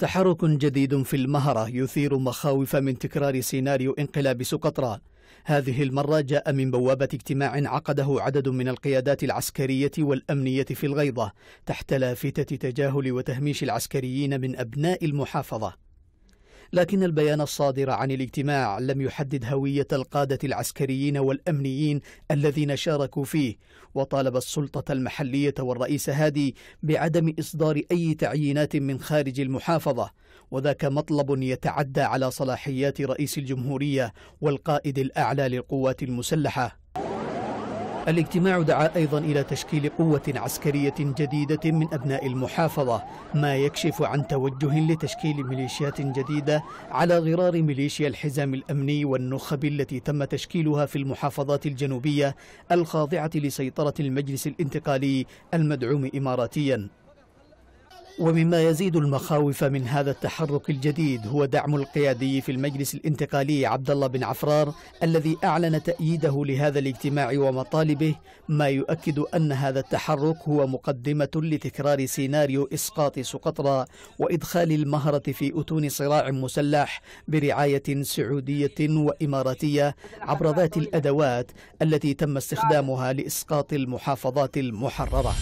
تحرك جديد في المهرة يثير مخاوف من تكرار سيناريو انقلاب سقطرى هذه المرة جاء من بوابة اجتماع عقده عدد من القيادات العسكرية والأمنية في الغيضة تحت لافتة تجاهل وتهميش العسكريين من أبناء المحافظة لكن البيان الصادر عن الاجتماع لم يحدد هوية القادة العسكريين والأمنيين الذين شاركوا فيه وطالب السلطة المحلية والرئيس هادي بعدم إصدار أي تعيينات من خارج المحافظة وذاك مطلب يتعدى على صلاحيات رئيس الجمهورية والقائد الأعلى للقوات المسلحة الاجتماع دعا أيضا إلى تشكيل قوة عسكرية جديدة من أبناء المحافظة ما يكشف عن توجه لتشكيل ميليشيات جديدة على غرار ميليشيا الحزام الأمني والنخب التي تم تشكيلها في المحافظات الجنوبية الخاضعة لسيطرة المجلس الانتقالي المدعوم إماراتيا ومما يزيد المخاوف من هذا التحرك الجديد هو دعم القيادي في المجلس الانتقالي عبد الله بن عفرار الذي اعلن تأييده لهذا الاجتماع ومطالبه ما يؤكد ان هذا التحرك هو مقدمه لتكرار سيناريو اسقاط سقطرى وادخال المهره في اتون صراع مسلح برعايه سعوديه واماراتيه عبر ذات الادوات التي تم استخدامها لاسقاط المحافظات المحرره